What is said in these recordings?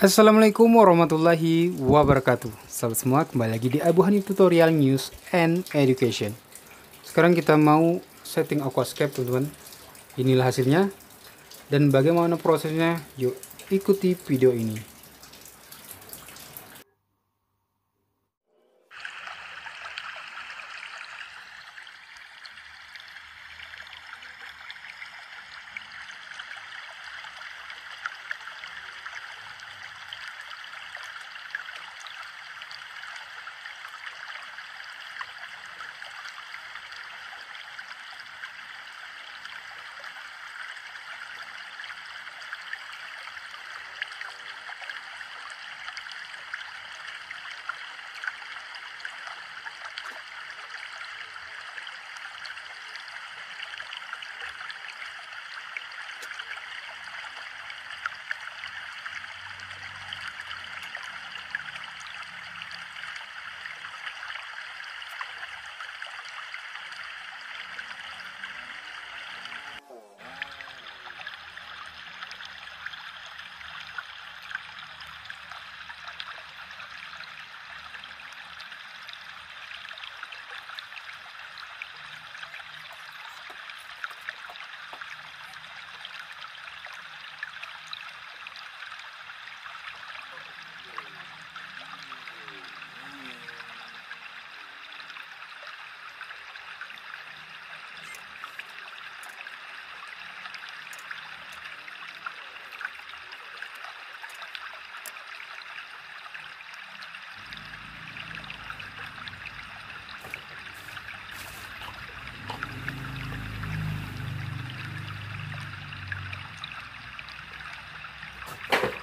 Assalamualaikum warahmatullahi wabarakatuh Sahabat semua kembali lagi di Abu Hanif Tutorial News and Education Sekarang kita mau setting aquascape teman-teman Inilah hasilnya Dan bagaimana prosesnya yuk ikuti video ini Thank you.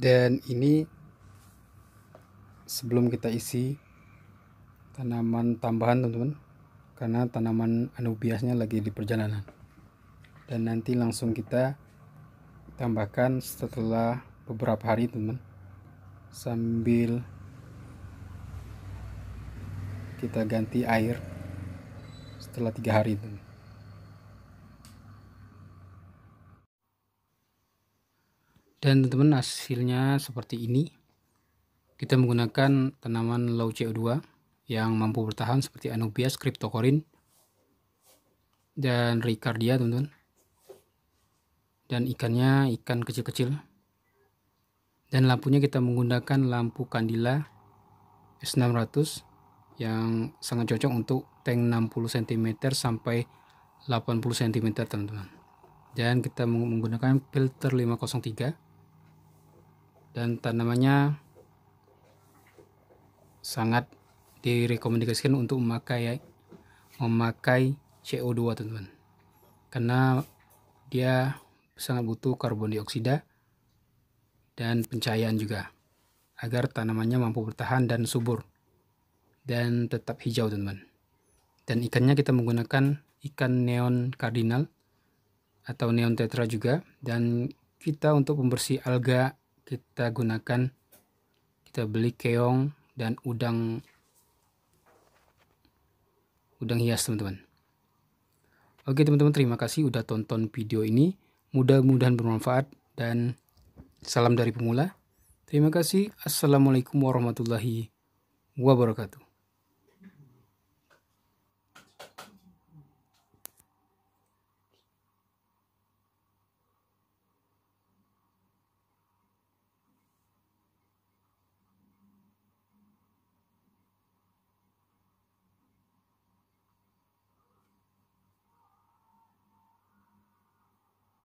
dan ini sebelum kita isi tanaman tambahan teman-teman karena tanaman anubiasnya lagi di perjalanan dan nanti langsung kita tambahkan setelah beberapa hari teman-teman sambil kita ganti air setelah tiga hari teman dan teman-teman hasilnya seperti ini kita menggunakan tanaman low CO2 yang mampu bertahan seperti Anubias cryptocorin dan Ricardia teman-teman dan ikannya ikan kecil-kecil dan lampunya kita menggunakan lampu kandila S600 yang sangat cocok untuk tank 60 cm sampai 80 cm teman-teman dan kita menggunakan filter 503 dan tanamannya sangat direkomendasikan untuk memakai memakai CO2 teman-teman karena dia sangat butuh karbon dioksida dan pencahayaan juga agar tanamannya mampu bertahan dan subur dan tetap hijau teman-teman dan ikannya kita menggunakan ikan neon cardinal atau neon tetra juga dan kita untuk pembersih alga kita gunakan kita beli keong dan udang udang hias teman-teman oke teman-teman terima kasih udah tonton video ini mudah-mudahan bermanfaat dan salam dari pemula terima kasih assalamualaikum warahmatullahi wabarakatuh